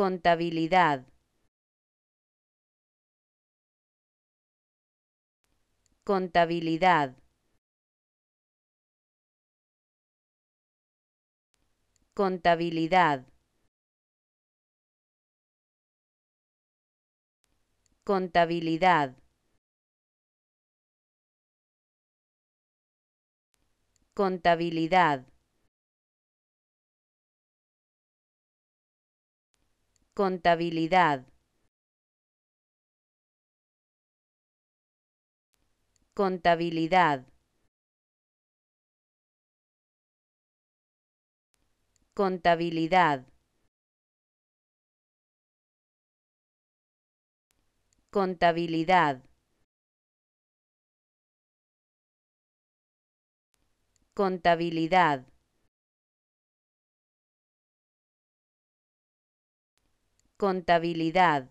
Contabilidad. Contabilidad. Contabilidad. Contabilidad. Contabilidad. Contabilidad. Contabilidad. Contabilidad. Contabilidad. Contabilidad. contabilidad